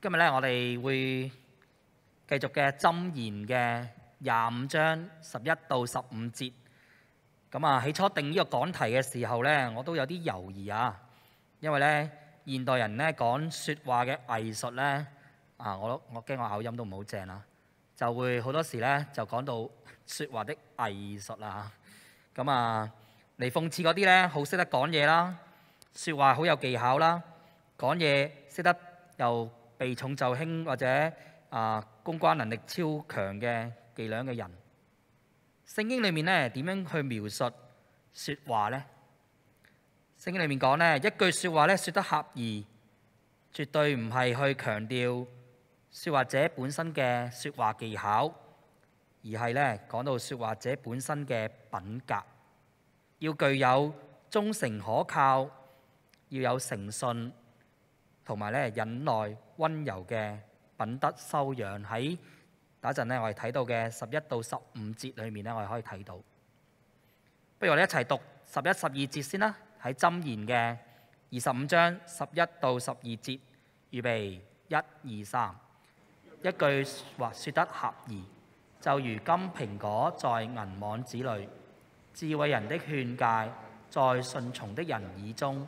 今日咧，我哋會繼續嘅《箴言》嘅廿五章十一到十五節。咁啊，起初定呢個講題嘅時候咧，我都有啲猶豫啊，因為咧現代人咧講說話嘅藝術咧啊，我我驚我口音都唔好正啦，就會好多時咧就講到說話的藝術啦。咁啊，嚟諷刺嗰啲咧，好識得講嘢啦，說話好有技巧啦，講嘢識得又～被重就輕或者啊公關能力超強嘅伎倆嘅人，聖經裏面咧點樣去描述説話咧？聖經裏面講咧一句説話咧説得合宜，絕對唔係去強調説話者本身嘅説話技巧，而係咧講到説話者本身嘅品格，要具有忠誠可靠，要有誠信。同埋咧，忍耐温柔嘅品德修養喺打一陣咧，我哋睇到嘅十一到十五節裏面咧，我哋可以睇到。不如我哋一齊讀十一十二節先啦，喺箴言嘅二十五章十一到十二節，預備一、二、三。一句話说得合宜，就如金蘋果在銀網子里，智慧人的勸戒，在顺從的人耳中。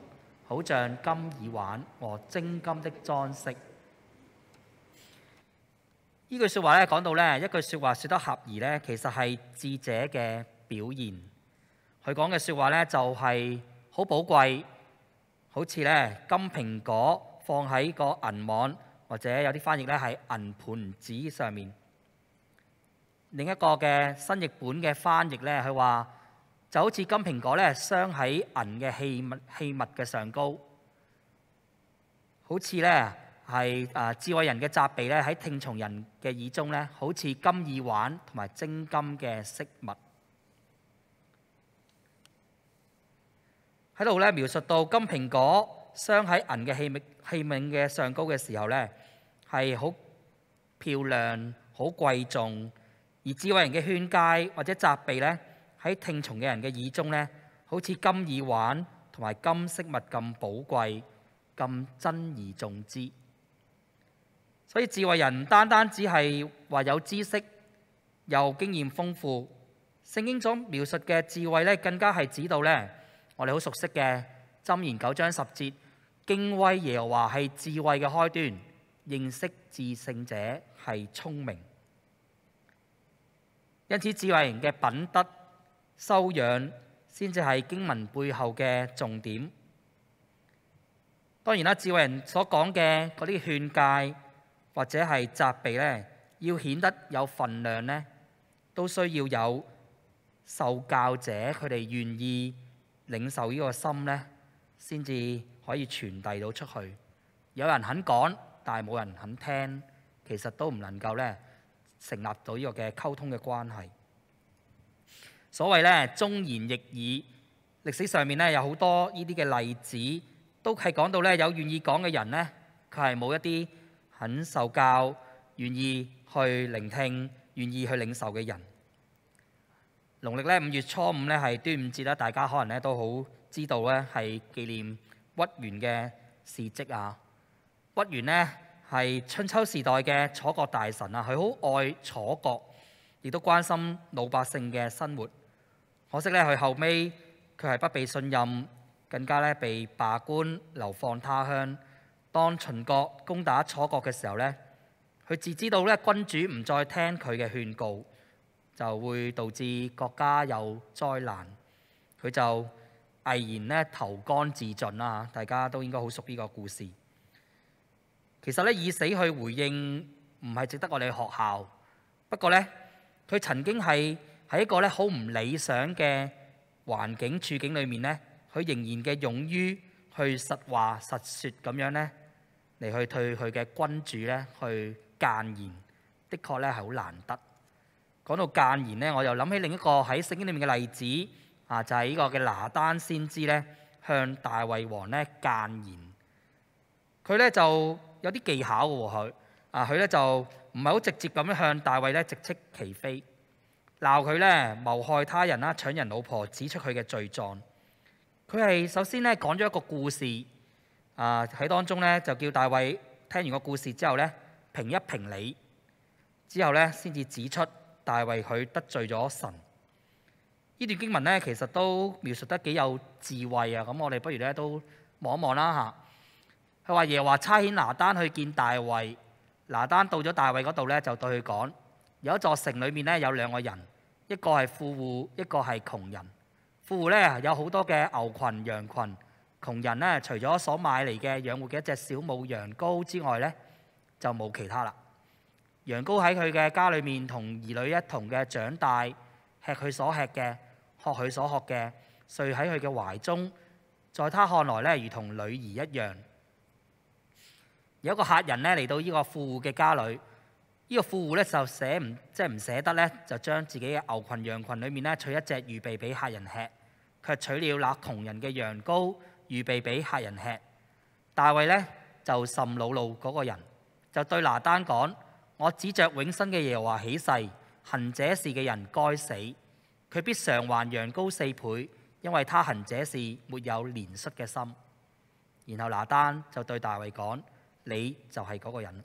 好像金耳環和精金的裝飾。呢句説話咧講到咧，一句説話説得合宜咧，其實係智者嘅表現。佢講嘅説話咧就係好寶貴，好似咧金蘋果放喺個銀網，或者有啲翻譯咧係銀盤子上面。另一個嘅新譯本嘅翻譯咧，佢話。就好似金蘋果咧，镶喺銀嘅器物器物嘅上高，好似咧係啊智慧人嘅責備咧喺聽從人嘅耳中咧，好似金耳環同埋精金嘅飾物。喺度咧描述到金蘋果镶喺銀嘅器物器皿嘅上高嘅時候咧，係好漂亮、好貴重，而智慧人嘅勸戒或者責備咧。喺聽從嘅人嘅耳中咧，好似金耳環同埋金饰物咁寶貴，咁珍而重之。所以智慧人唔單單只係話有知識，又經驗豐富。聖經中描述嘅智慧咧，更加係指到咧我哋好熟悉嘅《箴言》九章十節，敬畏耶和華係智慧嘅開端，認識至聖者係聰明。因此智慧人嘅品德。修養先至係經文背後嘅重點。當然啦，智慧人所講嘅嗰啲勸戒或者係責備咧，要顯得有份量咧，都需要有受教者佢哋願意領受呢個心咧，先至可以傳遞到出去。有人肯講，但係冇人肯聽，其實都唔能夠咧成立到呢個嘅溝通嘅關係。所謂咧，忠言逆耳。歷史上面咧，有好多呢啲嘅例子，都係講到咧，有願意講嘅人咧，佢係冇一啲肯受教，願意去聆聽，願意去領受嘅人。農曆咧五月初五咧係端午節啦，大家可能咧都好知道咧係紀念屈原嘅事蹟啊。屈原咧係春秋時代嘅楚國大臣啊，佢好愛楚國，亦都關心老百姓嘅生活。可惜咧，佢後尾佢係不被信任，更加咧被罷官流放他鄉。當秦國攻打楚國嘅時候咧，佢自知道咧君主唔再聽佢嘅勸告，就會導致國家有災難。佢就毅然咧投江自盡啦！大家都應該好熟呢個故事。其實咧，以死去回應唔係值得我哋學校。不過咧，佢曾經係。喺一個咧好唔理想嘅環境處境裏面咧，佢仍然嘅勇於去實話實説咁樣咧，嚟去對佢嘅君主咧去間言，的確咧係好難得。講到間言咧，我又諗起另一個喺聖經裏面嘅例子啊，就係呢個嘅拿單先知咧，向大衛王咧間言。佢咧就有啲技巧嘅喎佢啊，佢咧就唔係好直接咁樣向大衛咧直斥其非。闹佢咧，谋害他人啦，抢人老婆，指出佢嘅罪状。佢系首先咧讲咗一个故事，啊喺当中咧就叫大卫听完个故事之后咧评一评理，之后咧先至指出大卫佢得罪咗神。呢段经文咧其实都描述得几有智慧啊！咁我哋不如咧都望一望啦吓。佢话耶华差遣拿單去见大卫，拿單到咗大卫嗰度咧就对佢讲。有一座城裏面咧，有兩個人，一個係富户，一個係窮人。富户咧有好多嘅牛群、羊群，窮人咧除咗所買嚟嘅養活嘅一隻小母羊羔之外咧，就冇其他啦。羊羔喺佢嘅家裏面同兒女一同嘅長大，吃佢所吃嘅，喝佢所喝嘅，睡喺佢嘅懷中，在他看來咧如同女兒一樣。有一個客人咧嚟到呢個富户嘅家裏。呢個富户咧就捨唔即係唔捨得咧，就將自己嘅牛群羊群裏面咧取一隻預備俾客人吃，卻取了那窮人嘅羊羔預備俾客人吃。大衛咧就甚老路嗰個人，就對拿單講：我指着永生嘅耶和華起誓，行者事嘅人該死，佢必償還羊羔四倍，因為他行者事沒有廉恤嘅心。然後拿單就對大衛講：你就係嗰個人。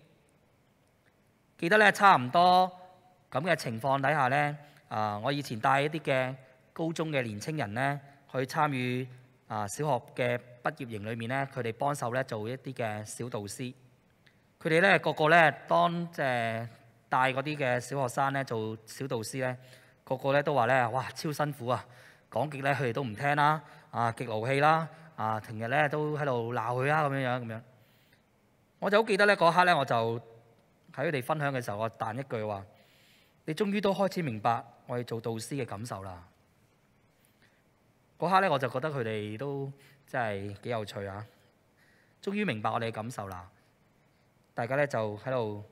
記得咧，差唔多咁嘅情況底下咧，啊，我以前帶一啲嘅高中嘅年青人咧，去參與啊小學嘅畢業營裏面咧，佢哋幫手咧做一啲嘅小導師。佢哋咧個個咧當誒帶嗰啲嘅小學生咧做小導師咧，個個咧都話咧，哇超辛苦啊！講極咧，佢哋都唔聽啦，啊極無氣啦，啊平日咧都喺度鬧佢啊咁樣樣咁樣。我就好記得咧嗰刻咧，我就。喺佢哋分享嘅時候，我彈一句話：你終於都開始明白我哋做導師嘅感受啦！嗰刻咧，我就覺得佢哋都真係幾有趣啊！終於明白我哋嘅感受啦！大家咧就喺度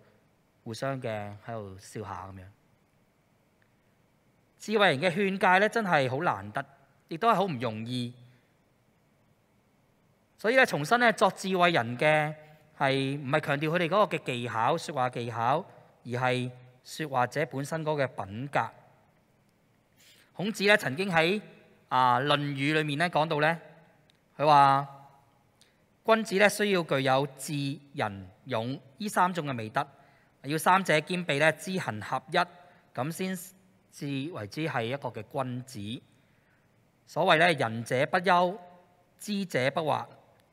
互相嘅喺度笑下咁樣。智慧人嘅勸戒咧，真係好難得，亦都係好唔容易。所以咧，重新咧作智慧人嘅。係唔係強調佢哋嗰個嘅技巧説話技巧，而係説話者本身嗰個品格。孔子咧曾經喺《啊論語》裏面咧講到咧，佢話君子咧需要具有智、仁、勇呢三種嘅美德，要三者兼備咧，知行合一，咁先至為之係一個嘅君子。所謂咧，仁者不憂，知者不惑，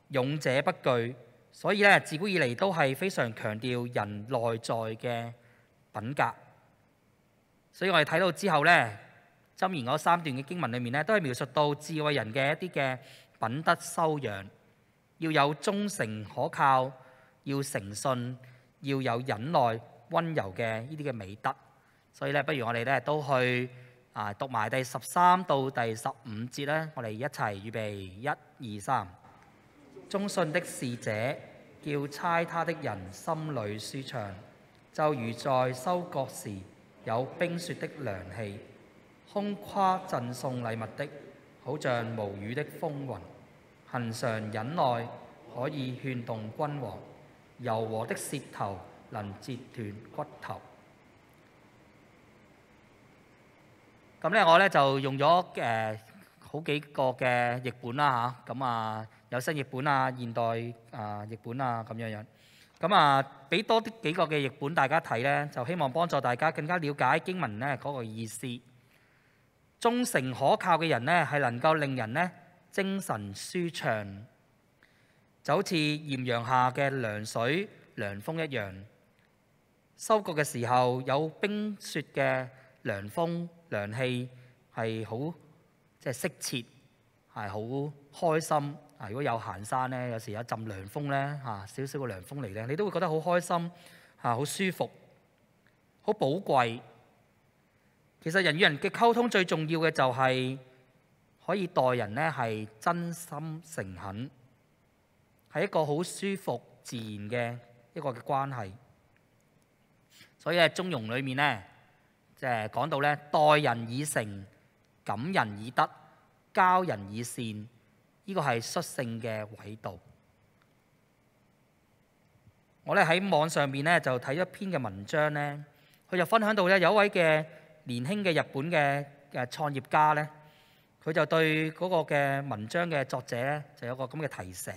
勇者不懼。所以咧，自古以嚟都係非常強調人內在嘅品格。所以我哋睇到之後咧，浸研嗰三段嘅經文裏面咧，都係描述到智慧人嘅一啲嘅品德修養，要有忠誠可靠，要誠信，要有忍耐、温柔嘅呢啲嘅美德。所以咧，不如我哋咧都去啊讀埋第十三到第十五節咧，我哋一齊預備，一、二、三。忠信的侍者叫差他的人心里舒畅，就如在收割时有冰雪的凉气，空夸赠送礼物的，好像无雨的风云，恒常忍耐可以劝动君王，柔和的舌头能折断骨头。咁咧，我咧就用咗誒好幾個嘅譯本啦嚇，咁啊～有新譯本啊，現代啊譯本啊咁樣樣咁啊，俾多啲幾個嘅譯本大家睇咧，就希望幫助大家更加了解經文咧嗰個意思。忠誠可靠嘅人咧，係能夠令人咧精神舒暢，就好似艷陽下嘅涼水涼風一樣。收割嘅時候有冰雪嘅涼風涼氣係好即係適切，係好開心。啊！如果有行山咧，有時一陣涼風咧，嚇少少個涼風嚟咧，你都會覺得好開心，嚇好舒服，好寶貴。其實人與人嘅溝通最重要嘅就係可以待人咧係真心誠懇，係一個好舒服自然嘅一個嘅關係。所以喺中庸裏面咧，即係講到咧待人以誠，感人以德，教人以善。呢個係率性嘅偉度。我咧喺網上面咧就睇一篇嘅文章咧，佢就分享到咧有一位嘅年輕嘅日本嘅嘅創業家咧，佢就對嗰個嘅文章嘅作者咧就有個咁嘅提醒。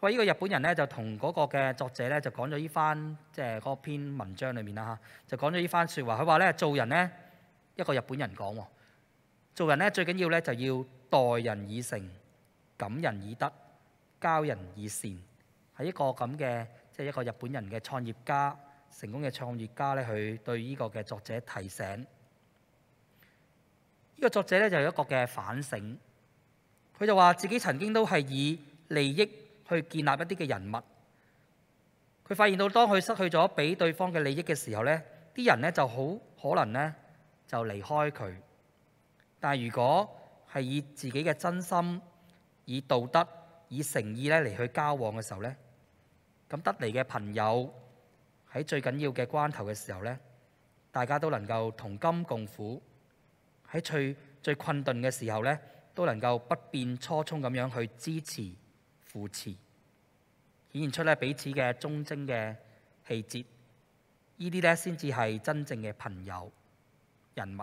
佢話：呢個日本人咧就同嗰個嘅作者咧就講咗呢番即係嗰篇文章裏面啦嚇，就講咗呢番説話。佢話咧做人咧一個日本人講喎，做人咧最緊要咧就要。待人以誠，感人以德，教人以善，係一個咁嘅，即係一個日本人嘅創業家，成功嘅創業家咧，佢對呢個嘅作者提醒，呢個作者咧就有一個嘅反省，佢就話自己曾經都係以利益去建立一啲嘅人物，佢發現到當佢失去咗俾對方嘅利益嘅時候咧，啲人咧就好可能咧就離開佢，但系如果係以自己嘅真心、以道德、以誠意咧嚟去交往嘅時候咧，咁得嚟嘅朋友喺最緊要嘅關頭嘅時候咧，大家都能夠同甘共苦，喺最最困頓嘅時候咧，都能夠不變初衷咁樣去支持扶持，顯現出咧彼此嘅忠貞嘅氣節，呢啲咧先至係真正嘅朋友人物。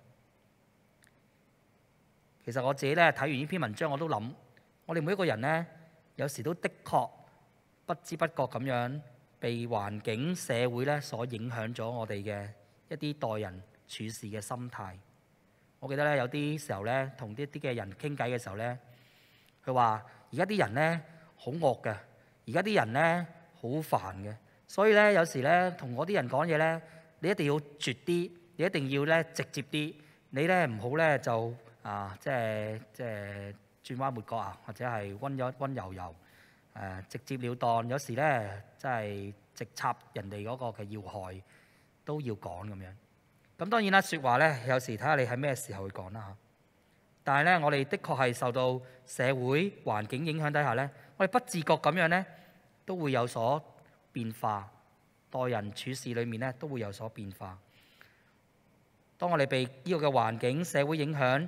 其實我自己咧睇完呢篇文章，我都諗，我哋每一個人咧，有時都的確不知不覺咁樣被環境、社會咧所影響咗，我哋嘅一啲待人處事嘅心態。我記得咧，有啲時候咧，同啲啲嘅人傾偈嘅時候咧，佢話：而家啲人咧好惡嘅，而家啲人咧好煩嘅，所以咧有時咧同嗰啲人講嘢咧，你一定要絕啲，你一定要咧直接啲，你咧唔好咧就。啊，即係即係轉彎抹角啊，或者係温咗温柔柔誒直接了當。有時咧，即係直插人哋嗰個嘅要害，都要講咁樣。咁當然啦，説話咧，有時睇下你喺咩時候去講啦嚇。但係咧，我哋的確係受到社會環境影響底下咧，我哋不自覺咁樣咧，都會有所變化，待人處事裏面咧都會有所變化。當我哋被呢個嘅環境、社會影響，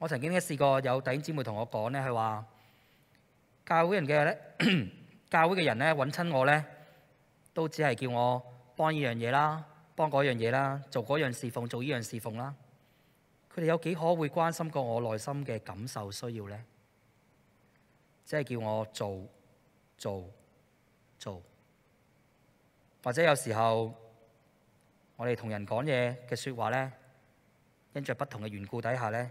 我曾經咧試過有弟兄姊妹同我講咧，佢話：教會人嘅咧，教會嘅人咧揾親我咧，都只係叫我幫呢樣嘢啦，幫嗰樣嘢啦，做嗰樣侍奉，做呢樣侍奉啦。佢哋有幾可會關心過我內心嘅感受需要咧？即係叫我做做做，或者有時候我哋同人講嘢嘅説話咧，因着不同嘅緣故底下咧。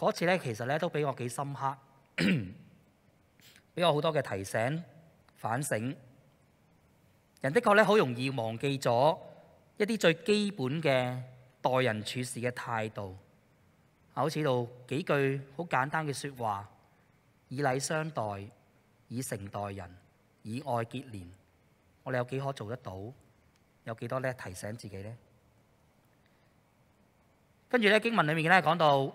嗰次咧，其實咧都俾我幾深刻，俾我好多嘅提醒、反省。人的確咧好容易忘記咗一啲最基本嘅待人處事嘅態度，好似到幾句好簡單嘅説話：以禮相待，以誠待人，以愛結連。我哋有幾可做得到？有幾多咧提醒自己咧？跟住咧經文裡面咧講到。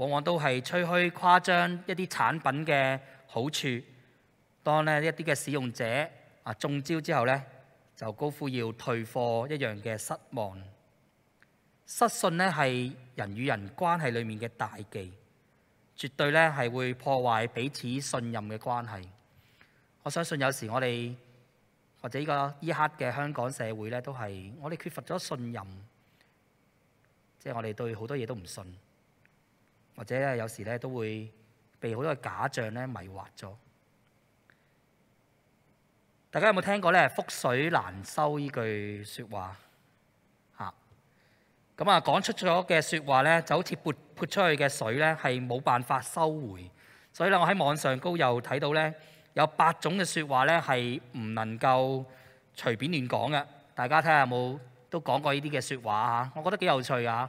往往都係吹嘘誇張一啲產品嘅好處，當咧一啲嘅使用者啊中招之後咧，就高呼要退貨一樣嘅失望。失信咧係人與人關係裡面嘅大忌，絕對咧係會破壞彼此信任嘅關係。我相信有時我哋或者依個依刻嘅香港社會咧，都係我哋缺乏咗信任，即係我哋對好多嘢都唔信。或者咧有時咧都會被好多假象咧迷惑咗。大家有冇聽過咧覆水難收呢句説話？嚇！咁啊講出咗嘅説話咧，就好似潑潑出去嘅水咧，係冇辦法收回。所以咧，我喺網上高又睇到咧，有八種嘅説話咧係唔能夠隨便亂講嘅。大家睇下有冇都講過呢啲嘅説話啊？我覺得幾有趣啊！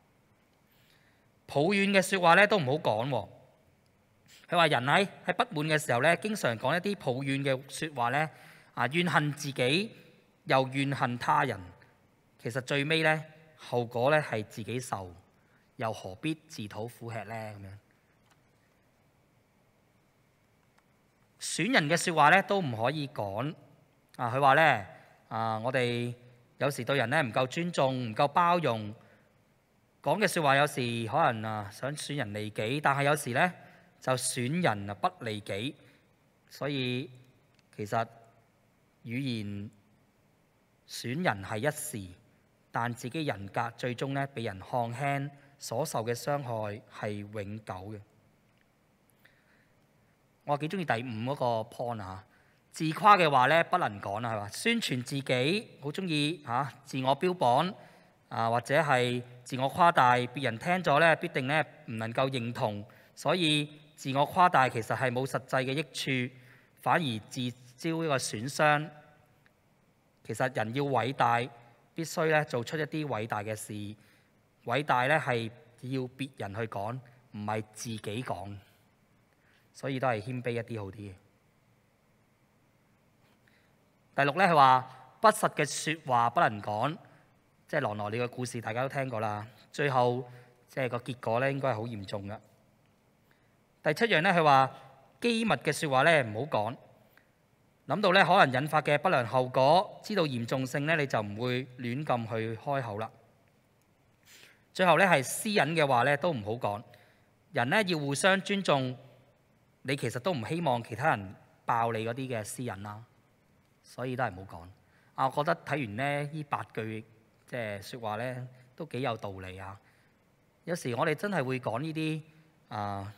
抱怨嘅説話咧都唔好講喎。佢話人喺喺不滿嘅時候咧，經常講一啲抱怨嘅説話咧，啊怨恨自己又怨恨他人，其實最尾咧後果咧係自己受，又何必自討苦吃咧咁樣？損人嘅説話咧都唔可以講。啊，佢話咧啊，我哋有時對人咧唔夠尊重，唔夠包容。講嘅説話有時可能啊想損人利己，但係有時咧就損人啊不利己，所以其實語言損人係一時，但自己人格最終咧俾人看輕，所受嘅傷害係永久嘅。我幾中意第五嗰個 point 啊，自夸嘅話咧不能講啦，係嘛？宣傳自己好中意嚇自我標榜。啊，或者係自我誇大，別人聽咗咧必定咧唔能夠認同，所以自我誇大其實係冇實際嘅益處，反而自招一個損傷。其實人要偉大，必須咧做出一啲偉大嘅事。偉大咧係要別人去講，唔係自己講，所以都係謙卑一啲好啲。第六咧，係話不實嘅説話不能講。即係羅羅你嘅故事，大家都聽過啦。最後即係個結果咧，應該係好嚴重噶。第七樣咧，佢話機密嘅説話咧唔好講，諗到咧可能引發嘅不良後果，知道嚴重性咧你就唔會亂咁去開口啦。最後咧係私隱嘅話咧都唔好講。人咧要互相尊重，你其實都唔希望其他人爆你嗰啲嘅私隱啦，所以都係唔好講。啊，我覺得睇完咧呢八句。即係説話咧，都幾有道理啊！有時我哋真係會講呢啲啊，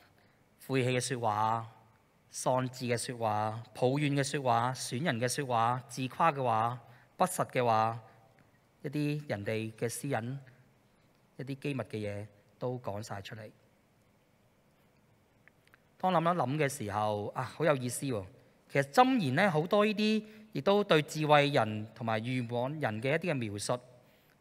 晦氣嘅説話、喪志嘅説話、抱怨嘅説話、損人嘅説話、自夸嘅話、不實嘅話，一啲人哋嘅私隱、一啲機密嘅嘢都講晒出嚟。當諗一諗嘅時候啊，好有意思喎！其實真言咧好多呢啲，亦都對智慧人同埋愚妄人嘅一啲嘅描述。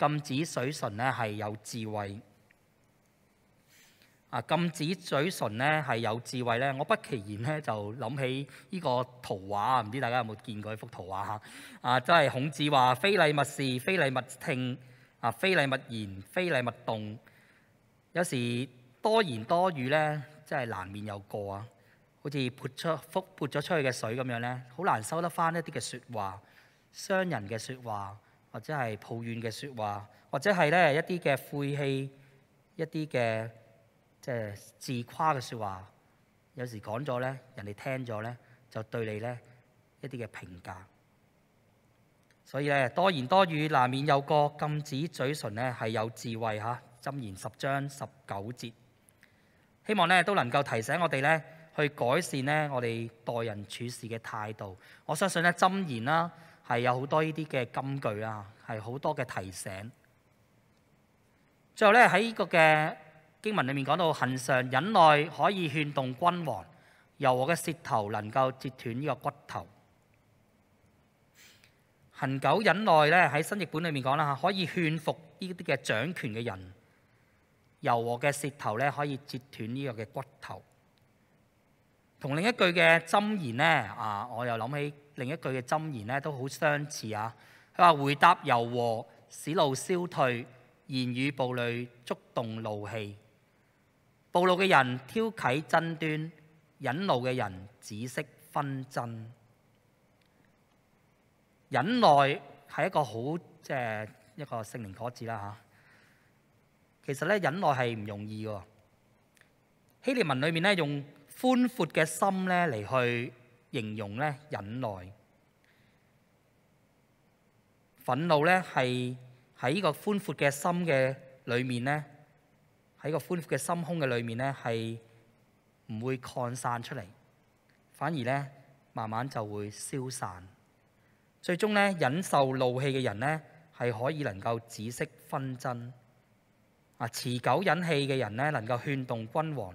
禁止嘴唇咧係有智慧啊！禁止嘴唇咧係有智慧咧，我不其然咧就諗起呢個圖畫，唔知大家有冇見過呢幅圖畫嚇啊！即係孔子話：非禮勿視，非禮勿聽，啊，非禮勿言，非禮勿動。有時多言多語咧，真係難免有過啊！好似潑出覆潑咗出去嘅水咁樣咧，好難收得翻一啲嘅説話，傷人嘅説話。或者係抱怨嘅説話，或者係咧一啲嘅晦氣，一啲嘅即係自夸嘅説話，有時講咗咧，人哋聽咗咧，就對你咧一啲嘅評價。所以咧多言多語難免有個禁止嘴唇咧係有智慧嚇。箴言十章十九節，希望咧都能夠提醒我哋咧去改善咧我哋待人處事嘅態度。我相信咧箴言啦。係有好多呢啲嘅金句啊，係好多嘅提醒。最後咧喺呢個嘅經文裏面講到，恆常忍耐可以勸動君王，柔和嘅舌頭能夠折斷呢個骨頭。恒久忍耐咧喺新譯本裏面講啦嚇，可以勸服呢啲嘅掌權嘅人，柔和嘅舌頭咧可以折斷呢個嘅骨頭。同另一句嘅箴言咧啊，我又諗起另一句嘅箴言咧，都好相似啊。佢話：回答柔和，使怒消退；言語暴戾，觸動怒氣。暴怒嘅人挑起爭端，引怒嘅人只識紛爭。忍耐係一個好即係一個聖靈果子啦嚇。其實咧忍耐係唔容易喎。希利文裏面咧用。寬闊嘅心咧，嚟去形容咧忍耐。憤怒咧，係喺呢個寬闊嘅心嘅裏面咧，喺個寬闊嘅心胸嘅裏面咧，係唔會擴散出嚟，反而咧慢慢就會消散。最終咧，忍受怒氣嘅人咧，係可以能夠紫識紛爭。啊，持久忍氣嘅人咧，能夠勸動君王。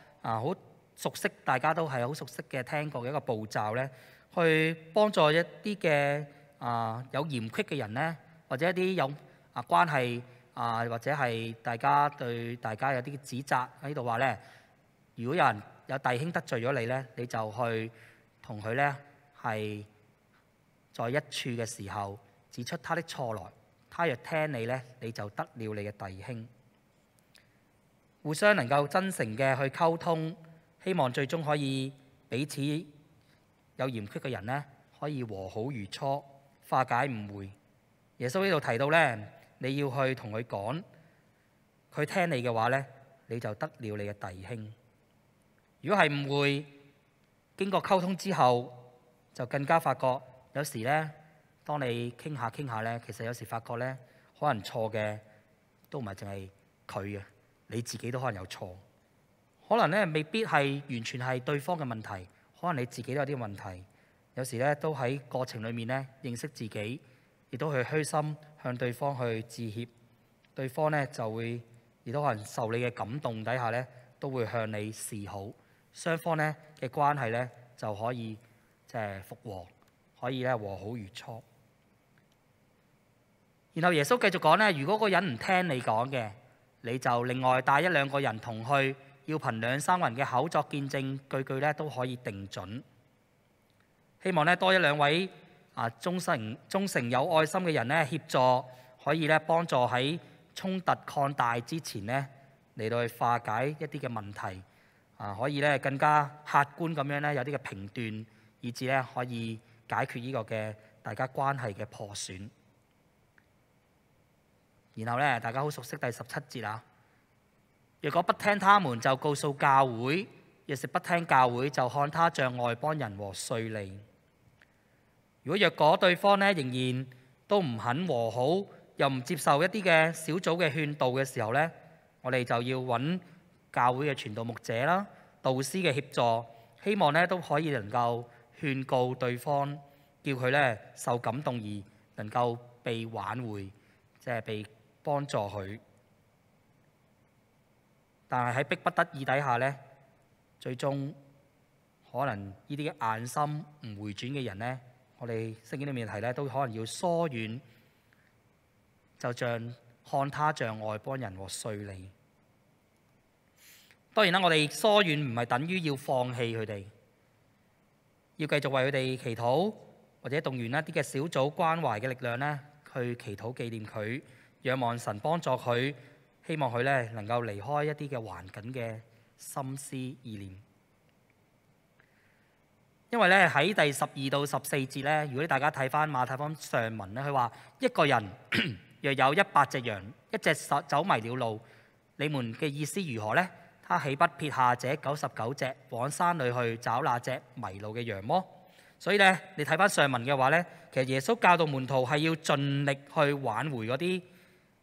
啊，好熟悉，大家都係好熟悉嘅聽過嘅一個步驟咧，去幫助一啲嘅啊有嚴隙嘅人咧，或者一啲有啊關係啊或者係大家對大家有啲指責喺度話咧，如果有人有弟兄得罪咗你咧，你就去同佢咧係在一處嘅時候指出他的錯來，他若聽你咧，你就得了你嘅弟兄。互相能夠真誠嘅去溝通，希望最終可以彼此有嫌隙嘅人呢，可以和好如初，化解誤會。耶穌呢度提到呢，你要去同佢講，佢聽你嘅話呢，你就得了你嘅弟兄。如果係誤會，經過溝通之後，就更加發覺有時呢，當你傾下傾下呢，其實有時發覺呢，可能錯嘅都唔係淨係佢嘅。你自己都可能有錯，可能咧未必系完全系對方嘅問題，可能你自己都有啲問題。有時咧都喺過程裏面咧認識自己，亦都去虛心向對方去致歉，對方咧就會亦都可能受你嘅感動底下咧都會向你示好，雙方咧嘅關係咧就可以即係復和，可以咧和好如初。然後耶穌繼續講咧，如果個人唔聽你講嘅。你就另外帶一兩個人同去，要憑兩三人嘅口作見證，句句咧都可以定準。希望咧多一兩位啊忠誠、忠誠有愛心嘅人咧協助，可以咧幫助喺衝突擴大之前咧嚟到去化解一啲嘅問題，啊可以咧更加客觀咁樣咧有啲嘅評斷，以至咧可以解決呢個嘅大家關係嘅破損。然後咧，大家好熟悉第十七節啦。若果不聽他們，就告訴教會；若是不聽教會，就看他像外邦人和碎利。如果若果對方咧仍然都唔肯和好，又唔接受一啲嘅小組嘅勸導嘅時候咧，我哋就要揾教會嘅傳道牧者啦、導師嘅協助，希望咧都可以能夠勸告對方，叫佢咧受感動而能夠被挽回，即係被。幫助佢，但係喺逼不得已底下咧，最終可能呢啲眼心唔回轉嘅人咧，我哋聖經裏面提咧，都可能要疏遠，就像看他像外邦人和碎利。當然啦，我哋疏遠唔係等於要放棄佢哋，要繼續為佢哋祈禱，或者動員一啲嘅小組關懷嘅力量咧，去祈禱紀念佢。仰望神帮助佢，希望佢咧能够离开一啲嘅环境嘅心思意念。因为咧喺第十二到十四节咧，如果大家睇翻马太方上文咧，佢话一个人 若有一百只羊，一只走迷了路，你们嘅意思如何呢？他岂不撇下这九十九只，往山里去找那只迷路嘅羊么？所以咧，你睇翻上文嘅话咧，其实耶稣教导门徒系要尽力去挽回嗰啲。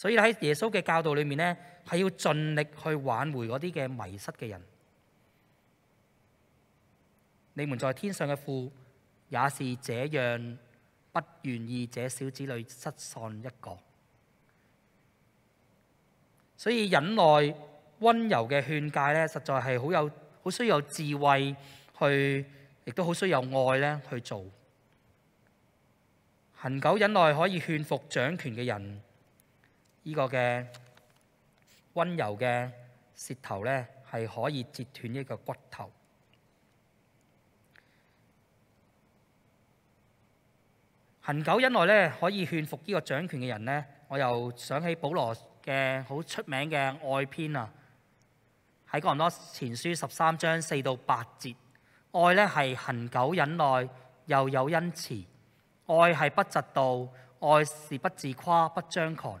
所以喺耶穌嘅教導裏面呢，係要盡力去挽回嗰啲嘅迷失嘅人。你們在天上嘅父也是這樣，不願意這小子女失喪一個。所以忍耐温柔嘅勸戒呢，實在係好有好需有智慧去，亦都好需有愛呢去做。恒久忍耐可以勸服掌權嘅人。呢個嘅温柔嘅舌頭咧，係可以折斷一個骨頭。恒久忍耐咧，可以勸服呢個掌權嘅人咧。我又想起保羅嘅好出名嘅愛篇啊，喺《哥林多前書》十三章四到八節，愛咧係恒久忍耐，又有恩慈；愛係不嫉妒，愛是不自夸，不張狂。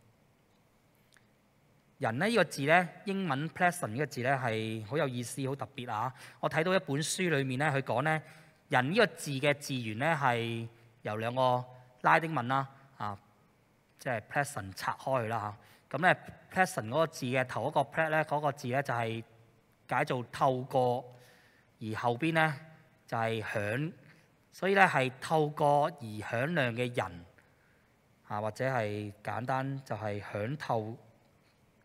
人咧呢個字咧，英文 pleasant 呢個字咧係好有意思、好特別啊！我睇到一本書裏面咧，佢講咧人呢個字嘅字源咧係由兩個拉丁文啦啊，即係 pleasant 拆開啦嚇。咁咧 pleasant 嗰個字嘅頭一個 p l e a s 呢，嗰個字咧就係解做透過，而後邊咧就係響，所以咧係透過而響亮嘅人啊，或者係簡單就係響透。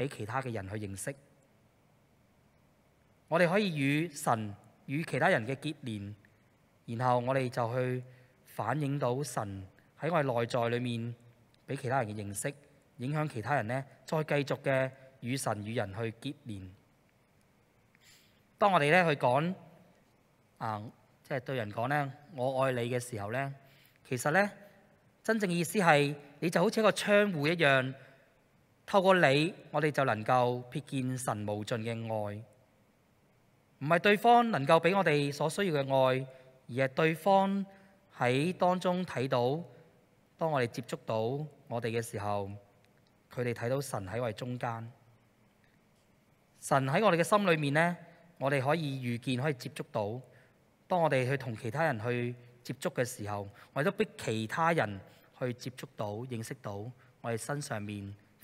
俾其他嘅人去認識，我哋可以與神與其他人嘅結連，然後我哋就去反映到神喺我哋內在裏面俾其他人嘅認識，影響其他人呢，再繼續嘅與神與人去結連。當我哋咧去講啊，即係對人講咧，我愛你嘅時候咧，其實咧真正意思係你就好似一個窗户一樣。透过你，我哋就能够瞥见神无尽嘅爱，唔系对方能够俾我哋所需要嘅爱，而系对方喺当中睇到，当我哋接触到我哋嘅时候，佢哋睇到神喺哋中间，神喺我哋嘅心里面呢，我哋可以預见，可以接触到，当我哋去同其他人去接触嘅时候，我哋都逼其他人去接触到、认识到我哋身上面。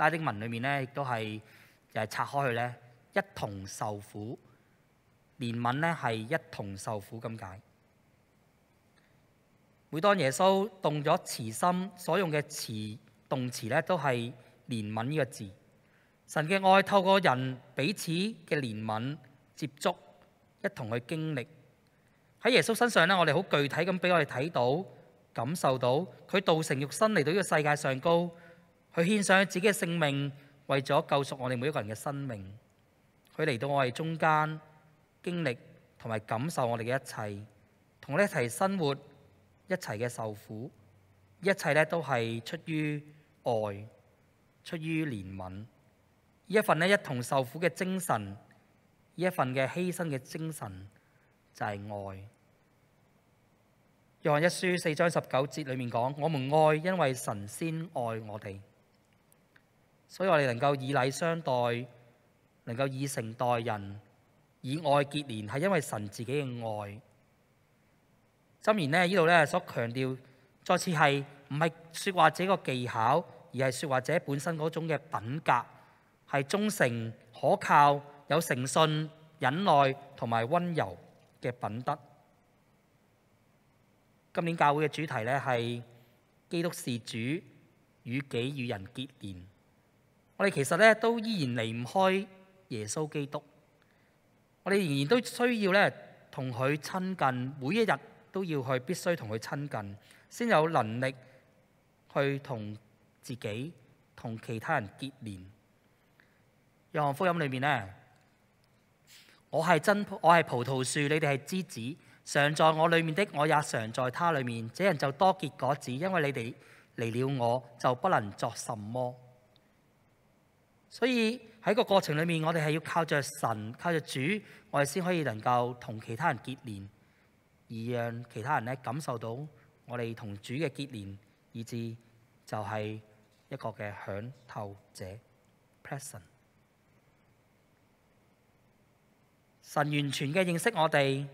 拉丁文裏面咧，亦都係又拆開佢咧，一同受苦，憐憫咧係一同受苦咁解。每當耶穌動咗慈心，所用嘅詞動詞咧都係憐憫呢個字。神嘅愛透過人彼此嘅憐憫接觸，一同去經歷。喺耶穌身上咧，我哋好具體咁俾我哋睇到、感受到佢道成肉身嚟到呢個世界上高。佢獻上自己嘅性命，為咗救贖我哋每一個人嘅生命。佢嚟到我哋中間，經歷同埋感受我哋嘅一切，同我哋一齊生活，一齊嘅受苦，一切咧都係出於愛，出於憐憫。呢一份咧一同受苦嘅精神，呢一份嘅犧牲嘅精神，就係愛。約翰一書四章十九節裏面講：，我們愛，因為神先愛我哋。所以我哋能夠以禮相待，能夠以誠待人，以愛結連，係因為神自己嘅愛。當然咧，呢度咧所強調，再次係唔係说話者個技巧，而係说話者本身嗰種嘅品格，係忠誠、可靠、有誠信、忍耐同埋温柔嘅品德。今年教會嘅主題咧係基督是主與己與人結連。我哋其实咧都依然离唔开耶稣基督，我哋仍然都需要咧同佢亲近，每一日都要去必须同佢亲近，先有能力去同自己、同其他人结连。约翰福音里面咧，我系真，我系葡萄树，你哋系枝子，常在我里面的，我也常在他里面，这样就多结果子。因为你哋离了我，就不能作什么。所以喺个过程里面，我哋系要靠着神、靠着主，我哋先可以能够同其他人结连，而让其他人咧感受到我哋同主嘅结连，以至就系一个嘅享透者。p e s n 神完全嘅认识我哋，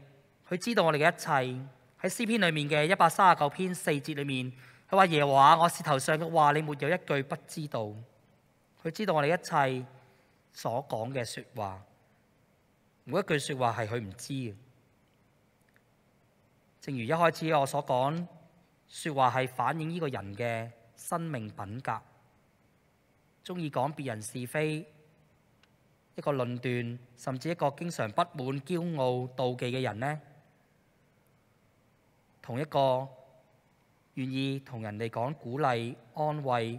佢知道我哋嘅一切。喺诗篇里面嘅一百三十九篇四节里面，佢话耶和我舌头上嘅话，你没有一句不知道。佢知道我哋一切所講嘅说話，每一句说話係佢唔知嘅。正如一開始我所講，说話係反映呢個人嘅生命品格。中意講別人是非，一個論断，甚至一個經常不滿、驕傲、妒忌嘅人呢，同一個願意同人哋講鼓勵、安慰。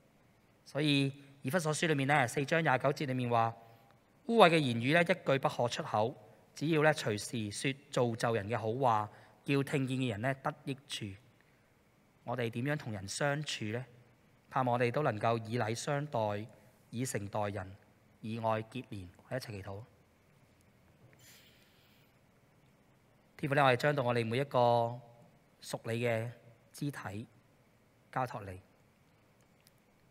所以以弗所书里面咧四章廿九节里面话污秽嘅言语咧一句不可出口，只要咧随时说造就人嘅好话，叫听见嘅人咧得益处。我哋点样同人相处咧？盼望我哋都能够以礼相待，以诚待人，以爱结连。我哋一齐祈祷。天父咧，我哋将到我哋每一个属你嘅肢体交托你。